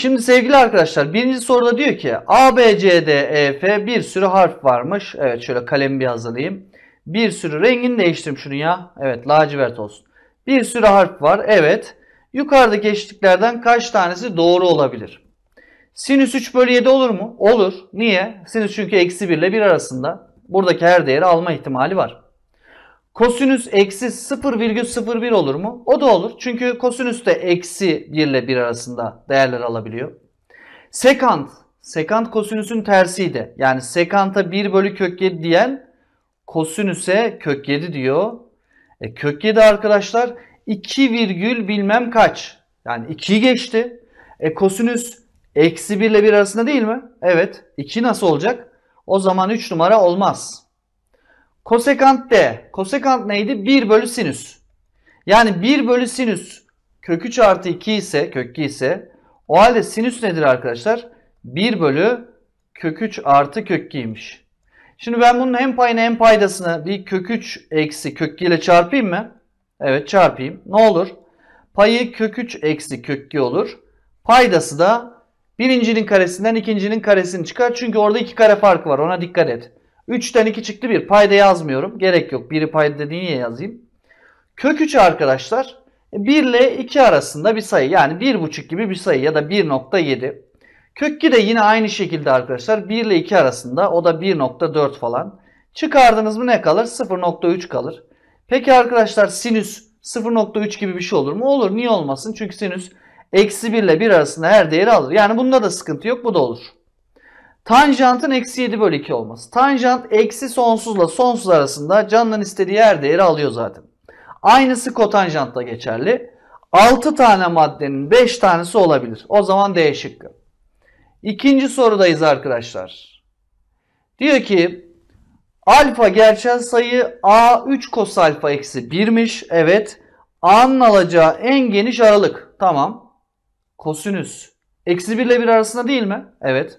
Şimdi sevgili arkadaşlar birinci soruda diyor ki A, B, C, D, E, F bir sürü harf varmış. Evet şöyle kalemi bir hazırlayayım. Bir sürü rengini değiştirdim şunu ya. Evet lacivert olsun. Bir sürü harf var. Evet. Yukarıdaki eşitliklerden kaç tanesi doğru olabilir? Sinüs 3 bölü 7 olur mu? Olur. Niye? Sinüs çünkü eksi 1 ile 1 arasında. Buradaki her değeri alma ihtimali var. Kosinüs eksi 0,01 olur mu? O da olur. Çünkü kosinüs de eksi 1 ile 1 arasında değerler alabiliyor. Sekant. Sekant kosinüsün tersiydi. Yani sekanta 1 bölü kök 7 diyen kosinüse kök 7 diyor. E, kök 7 arkadaşlar 2 virgül bilmem kaç. Yani 2'yi geçti. E kosinüs eksi 1 ile 1 arasında değil mi? Evet. 2 nasıl olacak? O zaman 3 numara olmaz. Kosekant de Kosekant neydi? 1 bölü sinüs. Yani 1 bölü sinüs kök 3 artı 2 ise kök 2 ise o halde sinüs nedir arkadaşlar? 1 bölü kök 3 artı kök 2'ymiş. Şimdi ben bunun hem payını hem paydasını bir kök 3 eksi kök 2 ile çarpayım mı? Evet çarpayım. Ne olur? Payı kök 3 eksi kök 2 olur. Paydası da birincinin karesinden ikincinin karesini çıkar. Çünkü orada iki kare fark var. Ona dikkat et. 3'ten 2 çıktı bir Payda yazmıyorum. Gerek yok. 1'i payda niye yazayım? Kök 3 arkadaşlar 1 ile 2 arasında bir sayı. Yani 1,5 gibi bir sayı ya da 1.7. Kök 2 de yine aynı şekilde arkadaşlar 1 ile 2 arasında. O da 1.4 falan. Çıkardınız mı ne kalır? 0.3 kalır. Peki arkadaşlar sinüs 0.3 gibi bir şey olur mu? Olur. Niye olmasın? Çünkü sinüs eksi 1 ile 1 arasında her değeri alır. Yani bunda da sıkıntı yok. Bu da olur. Tanjantın eksi 7 bölü 2 olması. Tanjant eksi sonsuzla sonsuz arasında canının istediği yer değeri alıyor zaten. Aynısı kotanjantta geçerli. 6 tane maddenin 5 tanesi olabilir. O zaman D şıkkı. İkinci sorudayız arkadaşlar. Diyor ki alfa gerçel sayı A 3 kos alfa eksi 1'miş. Evet. A'nın alacağı en geniş aralık. Tamam. Kosinüs. Eksi 1 ile 1 arasında değil mi? Evet.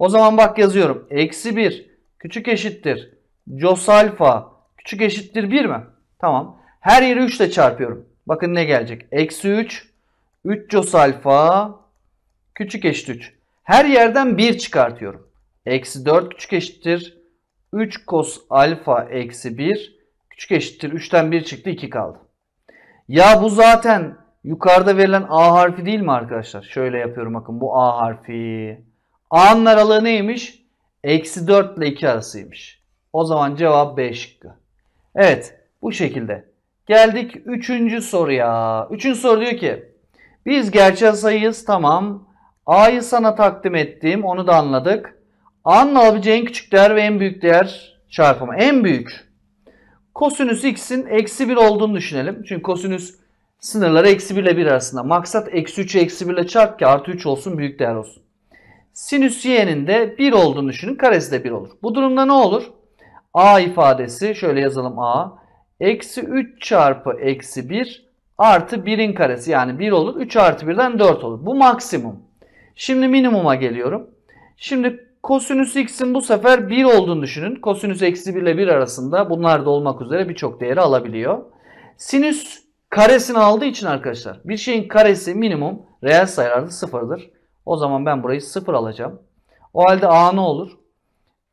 O zaman bak yazıyorum. Eksi 1 küçük eşittir. Cos alfa küçük eşittir 1 mi? Tamam. Her yeri 3 ile çarpıyorum. Bakın ne gelecek. Eksi 3. 3 cos alfa küçük eşit 3. Her yerden 1 çıkartıyorum. Eksi 4 küçük eşittir. 3 cos alfa eksi 1 küçük eşittir. 3'ten 1 çıktı 2 kaldı. Ya bu zaten yukarıda verilen A harfi değil mi arkadaşlar? Şöyle yapıyorum bakın bu A harfi. A'nın aralığı neymiş? Eksi 4 ile 2 arasıymış. O zaman cevap B şıkkı. Evet bu şekilde. Geldik 3. soruya. 3. soru diyor ki biz gerçel sayıyız tamam. A'yı sana takdim ettim onu da anladık. A'nın alabileceği en küçük değer ve en büyük değer çarpımı. En büyük. Kosinüs x'in eksi 1 olduğunu düşünelim. Çünkü kosinüs sınırları eksi 1 ile 1 arasında. Maksat eksi 3'ü eksi 1 ile çarp ki artı 3 olsun büyük değer olsun. Sinüs y'nin de 1 olduğunu düşünün. Karesi de 1 olur. Bu durumda ne olur? A ifadesi şöyle yazalım A. Eksi 3 çarpı eksi 1 artı 1'in karesi yani 1 olur. 3 artı 1'den 4 olur. Bu maksimum. Şimdi minimuma geliyorum. Şimdi kosinüs x'in bu sefer 1 olduğunu düşünün. Kosinüs eksi 1 ile 1 arasında bunlar da olmak üzere birçok değeri alabiliyor. Sinüs karesini aldığı için arkadaşlar bir şeyin karesi minimum reel sayı artı sıfırdır. O zaman ben burayı 0 alacağım. O halde a ne olur?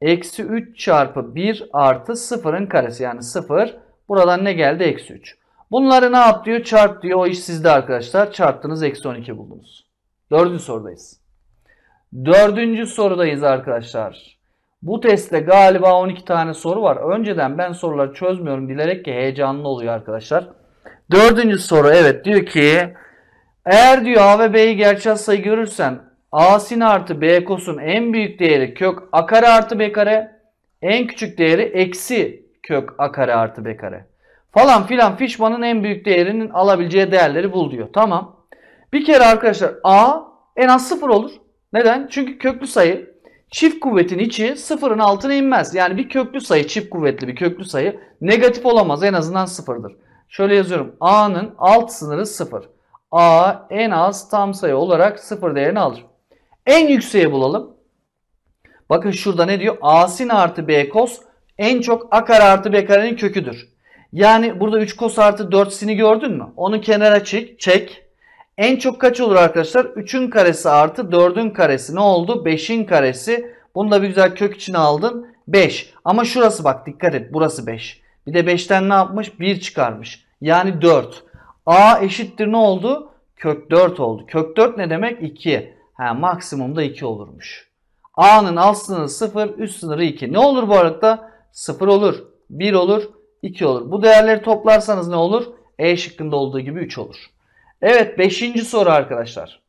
Eksi 3 çarpı 1 artı 0'ın karesi. Yani 0. Buradan ne geldi? Eksi 3. Bunları ne yap diyor? Çarp diyor. O iş sizde arkadaşlar. Çarptınız. Eksi 12 buldunuz. Dördüncü sorudayız. Dördüncü sorudayız arkadaşlar. Bu testte galiba 12 tane soru var. Önceden ben soruları çözmüyorum bilerek ki heyecanlı oluyor arkadaşlar. Dördüncü soru evet diyor ki eğer diyor A ve B'yi gerçel sayı görürsen a sin artı b kosun en büyük değeri kök a kare artı b kare. En küçük değeri eksi kök a kare artı b kare. Falan filan fişmanın en büyük değerinin alabileceği değerleri bul diyor. Tamam. Bir kere arkadaşlar a en az sıfır olur. Neden? Çünkü köklü sayı çift kuvvetin içi sıfırın altına inmez. Yani bir köklü sayı çift kuvvetli bir köklü sayı negatif olamaz en azından sıfırdır. Şöyle yazıyorum a'nın alt sınırı sıfır. a en az tam sayı olarak sıfır değerini alır. En yükseğe bulalım. Bakın şurada ne diyor? A sin artı B kos en çok A kare artı B karenin köküdür. Yani burada 3 kos artı 4 sin'i gördün mü? Onu kenara çek. çek. En çok kaç olur arkadaşlar? 3'ün karesi artı 4'ün karesi ne oldu? 5'in karesi. Bunu da bir güzel kök içine aldın. 5. Ama şurası bak dikkat et burası 5. Bir de 5'ten ne yapmış? 1 çıkarmış. Yani 4. A eşittir ne oldu? Kök 4 oldu. Kök 4 ne demek? 2. Ha, maksimum da 2 olurmuş. A'nın alt sınırı 0, üst sınırı 2. Ne olur bu aralıkta? 0 olur, 1 olur, 2 olur. Bu değerleri toplarsanız ne olur? E şıkkında olduğu gibi 3 olur. Evet 5. soru arkadaşlar.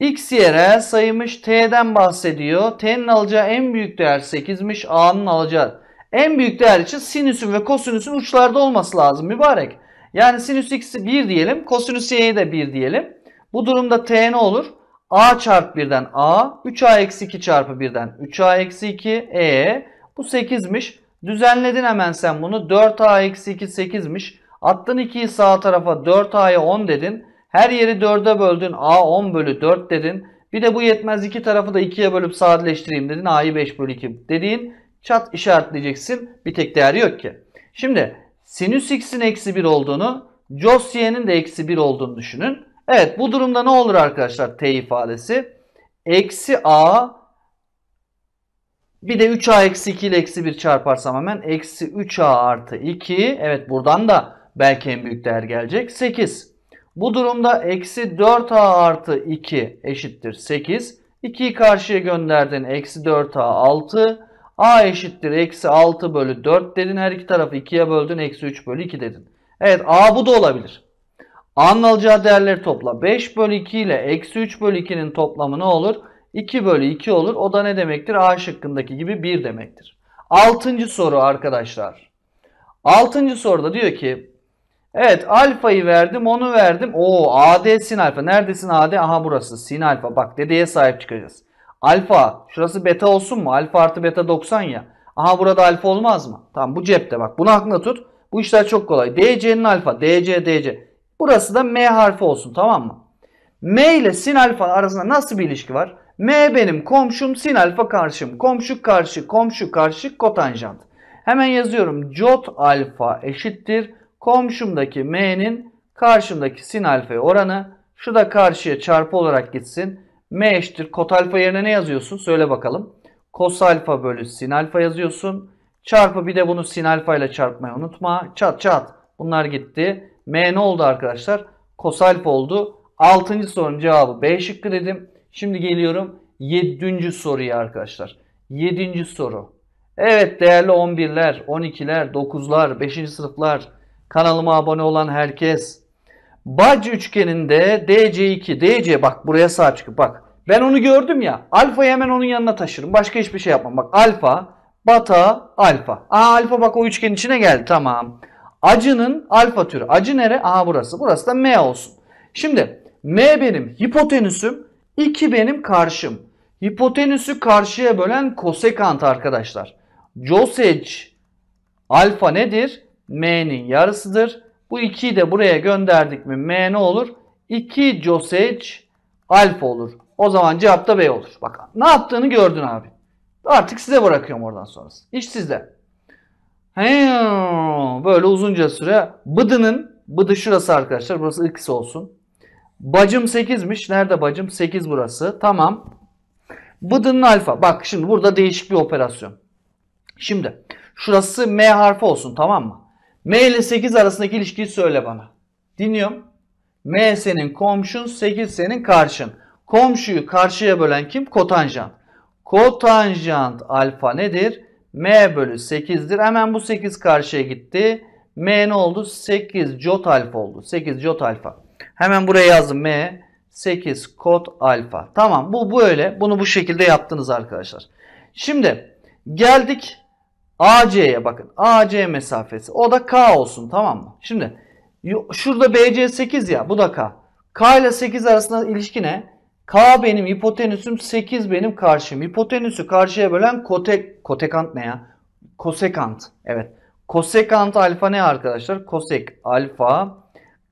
X yere sayılmış T'den bahsediyor. T'nin alacağı en büyük değer 8'miş. A'nın alacağı en büyük değer için sinüsün ve kosinüsün uçlarda olması lazım mübarek. Yani sinüs x'i 1 diyelim. Kosinüs y'yi de 1 diyelim. Bu durumda t ne olur? a çarpı birden a, 3a eksi 2 çarpı birden 3a eksi 2, e bu 8'miş. Düzenledin hemen sen bunu. 4a eksi 2 8'miş. Attın 2'yi sağ tarafa 4a'ya 10 dedin. Her yeri 4'e böldün. a 10 bölü 4 dedin. Bir de bu yetmez iki tarafı da 2'ye bölüp sadeleştireyim dedin. a'yı 5 bölü 2 dediğin çat işaretleyeceksin. Bir tek değeri yok ki. Şimdi sinüs x'in eksi 1 olduğunu, cos y'nin de eksi 1 olduğunu düşünün. Evet bu durumda ne olur arkadaşlar t ifadesi? Eksi a bir de 3a eksi 2 ile eksi 1 çarparsam hemen eksi 3a artı 2. Evet buradan da belki en büyük değer gelecek 8. Bu durumda eksi 4a artı 2 eşittir 8. 2'yi karşıya gönderdin eksi 4a 6. a eşittir eksi 6 bölü 4 dedin her iki tarafı 2'ye böldün eksi 3 bölü 2 dedin. Evet a bu da olabilir. A'nın alacağı değerleri topla. 5 bölü 2 ile eksi 3 bölü 2'nin toplamı ne olur? 2 bölü 2 olur. O da ne demektir? A şıkkındaki gibi 1 demektir. Altıncı soru arkadaşlar. Altıncı soruda diyor ki Evet alfayı verdim onu verdim. Oo AD sin alfa. Neredesin AD? Aha burası sin alfa. Bak dedeye sahip çıkacağız. Alfa şurası beta olsun mu? Alfa artı beta 90 ya. Aha burada alfa olmaz mı? Tamam bu cepte bak bunu aklına tut. Bu işler çok kolay. DC'nin alfa. DC DC. Burası da M harfi olsun tamam mı? M ile sin alfa arasında nasıl bir ilişki var? M benim komşum, sin alfa karşım. Komşu karşı, komşu karşı kotanjant. Hemen yazıyorum. Cot alfa eşittir. Komşumdaki M'nin karşımdaki sin alfa oranı. Şu da karşıya çarpı olarak gitsin. M eşittir. Kot alfa yerine ne yazıyorsun? Söyle bakalım. Kos alfa bölü sin alfa yazıyorsun. Çarpı bir de bunu sin alfa ile çarpmayı unutma. Çat çat. Bunlar gitti. M ne oldu arkadaşlar? Kosalp oldu. 6. sorunun cevabı B şıkkı dedim. Şimdi geliyorum 7. soruya arkadaşlar. 7. soru. Evet değerli 11'ler, 12'ler, 9'lar, 5. sınıflar, kanalıma abone olan herkes. Bac üçgeninde DC2, DC bak buraya sağ çıkıp bak. Ben onu gördüm ya. Alfa'yı hemen onun yanına taşırım. Başka hiçbir şey yapmam. Bak alfa, bata, alfa. Aa alfa bak o üçgenin içine geldi. Tamam. Acının alfa türü. Acı nere? Aha burası. Burası da M olsun. Şimdi M benim hipotenüsüm. 2 benim karşım. Hipotenüsü karşıya bölen kosekant arkadaşlar. Josec alfa nedir? M'nin yarısıdır. Bu 2'yi de buraya gönderdik mi M ne olur? 2 Josec alfa olur. O zaman cevap da B olur. Bak ne yaptığını gördün abi. Artık size bırakıyorum oradan sonrası. İş sizde. Böyle uzunca süre. Bıdının, bıdı şurası arkadaşlar. Burası x olsun. Bacım 8'miş. Nerede bacım? 8 burası. Tamam. Bıdının alfa. Bak şimdi burada değişik bir operasyon. Şimdi şurası M harfi olsun tamam mı? M ile 8 arasındaki ilişkiyi söyle bana. Dinliyorum. M senin komşun, 8 senin karşın. Komşuyu karşıya bölen kim? Kotanjant. Kotanjant alfa nedir? M bölü 8'dir. Hemen bu 8 karşıya gitti. M ne oldu? 8 jot alfa oldu. 8 jot alfa. Hemen buraya yazdım M. 8 kod alfa. Tamam bu böyle. Bunu bu şekilde yaptınız arkadaşlar. Şimdi geldik AC'ye bakın. AC mesafesi. O da K olsun tamam mı? Şimdi şurada BC 8 ya bu da K. K ile 8 arasında ilişki ne? K benim hipotenüsüm 8 benim karşım. Hipotenüsü karşıya bölen kote kotekant ne ya? Kosekant. Evet. Kosekant alfa ne arkadaşlar? Kosek alfa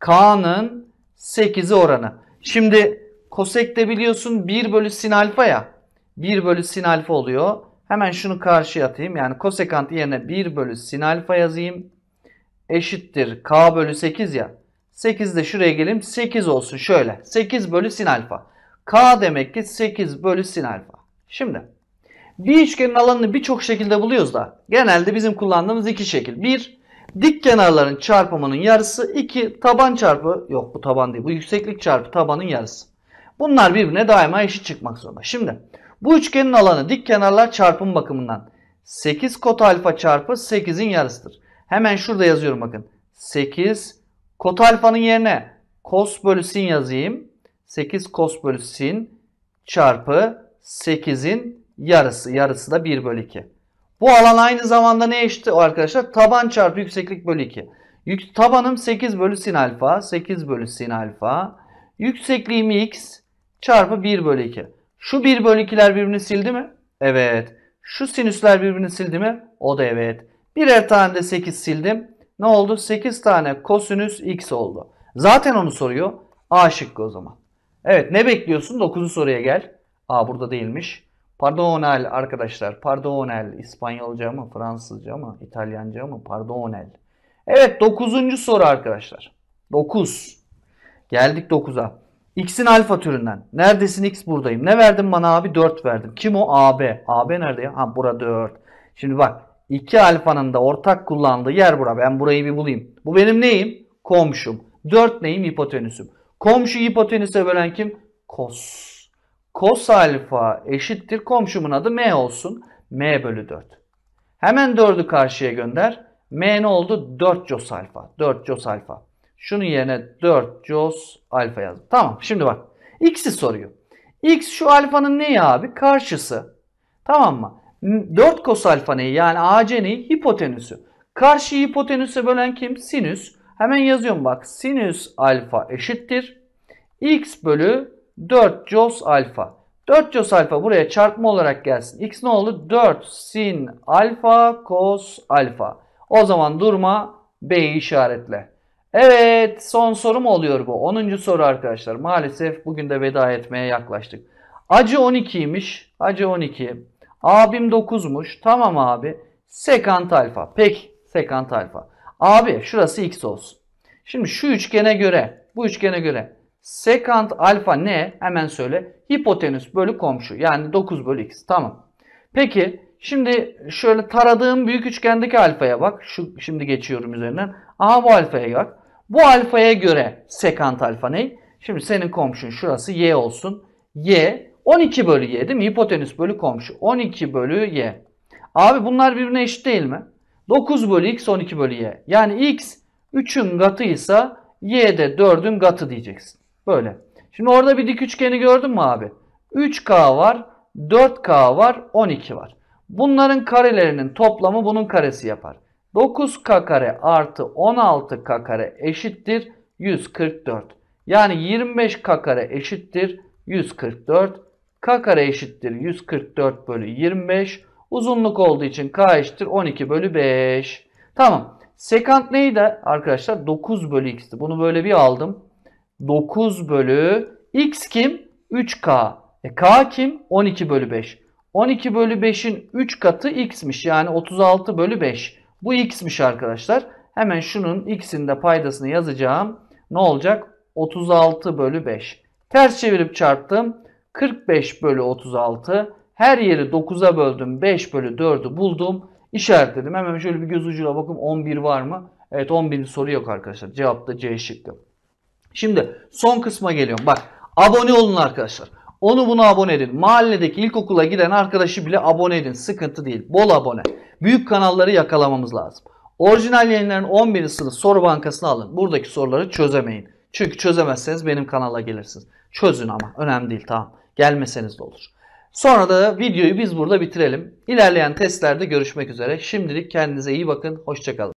K'nın 8'i oranı. Şimdi kosek de biliyorsun 1 bölü sin alfa ya. 1 bölü sin alfa oluyor. Hemen şunu karşıya atayım. Yani kosekant yerine 1 bölü sin alfa yazayım. Eşittir k bölü 8 ya. 8 de şuraya geleyim. 8 olsun şöyle. 8 bölü sin alfa. K demek ki 8 bölü sin alfa. Şimdi bir üçgenin alanını birçok şekilde buluyoruz da genelde bizim kullandığımız iki şekil. Bir dik kenarların çarpımının yarısı. iki taban çarpı yok bu taban değil bu yükseklik çarpı tabanın yarısı. Bunlar birbirine daima eşit çıkmak zorunda. Şimdi bu üçgenin alanı dik kenarlar çarpım bakımından 8 kot alfa çarpı 8'in yarısıdır. Hemen şurada yazıyorum bakın. 8 kot alfanın yerine kos bölü sin yazayım. 8 cos bölü sin çarpı 8'in yarısı. Yarısı da 1 bölü 2. Bu alan aynı zamanda ne eşit arkadaşlar? Taban çarpı yükseklik bölü 2. Yük, tabanım 8 bölü sin alfa. 8 bölü sin alfa. Yüksekliğim x çarpı 1 bölü 2. Şu 1 bölü 2'ler birbirini sildi mi? Evet. Şu sinüsler birbirini sildi mi? O da evet. Birer tane de 8 sildim. Ne oldu? 8 tane kosinüs x oldu. Zaten onu soruyor. A şıkkı o zaman. Evet ne bekliyorsun? 9. soruya gel. Aa burada değilmiş. Pardonel arkadaşlar. Pardonel. İspanyolca mı? Fransızca mı? İtalyanca mı? Pardonel. Evet 9. soru arkadaşlar. 9. Geldik 9'a. X'in alfa türünden. Neredesin X buradayım. Ne verdin bana abi? 4 verdim. Kim o? AB. AB nerede ya? Ha burada 4. Şimdi bak. 2 alfanın da ortak kullandığı yer bura. Ben burayı bir bulayım. Bu benim neyim? Komşum. 4 neyim? Hipotenüsüm. Komşu hipotenüse bölen kim? Kos. Kos alfa eşittir. Komşumun adı M olsun. M bölü 4. Hemen 4'ü karşıya gönder. M ne oldu? 4 cos alfa. 4 cos alfa. Şunun yerine 4 cos alfa yazdım. Tamam şimdi bak. X'i soruyor. X şu alfanın neyi abi? Karşısı. Tamam mı? 4 kos alfa neyi? Yani AC neyi? Hipotenüsü. Karşı hipotenüse bölen kim? Sinüs. Hemen yazıyorum bak. Sinüs alfa eşittir. X bölü 4 cos alfa. 4 cos alfa buraya çarpma olarak gelsin. X ne oldu? 4 sin alfa cos alfa. O zaman durma B'yi işaretle. Evet son sorum oluyor bu. 10. soru arkadaşlar. Maalesef bugün de veda etmeye yaklaştık. Acı 12'ymiş. Acı 12. Abim 9'muş. Tamam abi. Sekant alfa. Peki sekant alfa. Abi şurası x olsun. Şimdi şu üçgene göre, bu üçgene göre sekant alfa ne? Hemen söyle. Hipotenüs bölü komşu. Yani 9 bölü x. Tamam. Peki şimdi şöyle taradığım büyük üçgendeki alfaya bak. Şu şimdi geçiyorum üzerinden. Aha bu alfaya bak. Bu alfaya göre sekant alfa ne? Şimdi senin komşun şurası y olsun. Y 12 bölü y değil mi? Hipotenüs bölü komşu. 12 bölü y. Abi bunlar birbirine eşit değil mi? 9 bölü x 12 bölü y. Yani x 3'ün katıysa y de 4'ün katı diyeceksin. Böyle. Şimdi orada bir dik üçgeni gördün mü abi? 3k var, 4k var, 12 var. Bunların karelerinin toplamı bunun karesi yapar. 9k kare artı 16k kare eşittir 144. Yani 25k kare eşittir 144. k kare eşittir 144 bölü 25. Uzunluk olduğu için k eşittir 12 bölü 5. Tamam. Sekant neydi arkadaşlar 9 bölü x'ti. Bunu böyle bir aldım. 9 bölü x kim? 3k. E k kim? 12 bölü 5. 12 bölü 5'in 3 katı x'miş. Yani 36 bölü 5. Bu x'miş arkadaşlar. Hemen şunun x'in de paydasını yazacağım. Ne olacak? 36 bölü 5. Ters çevirip çarptım. 45 bölü 36 her yeri 9'a böldüm. 5 bölü 4'ü buldum. İşaretledim. Hemen şöyle bir göz ucuyla bakın 11 var mı? Evet 11. soru yok arkadaşlar. Cevap da C şıkkı. Şimdi son kısma geliyorum. Bak abone olun arkadaşlar. Onu bunu abone edin. Mahalledeki ilkokula giden arkadaşı bile abone edin. Sıkıntı değil. Bol abone. Büyük kanalları yakalamamız lazım. Orijinal yayınların 11. sınıf soru bankasını alın. Buradaki soruları çözemeyin. Çünkü çözemezseniz benim kanala gelirsiniz. Çözün ama önemli değil tamam. Gelmeseniz de olur. Sonra da videoyu biz burada bitirelim. İlerleyen testlerde görüşmek üzere. Şimdilik kendinize iyi bakın. Hoşçakalın.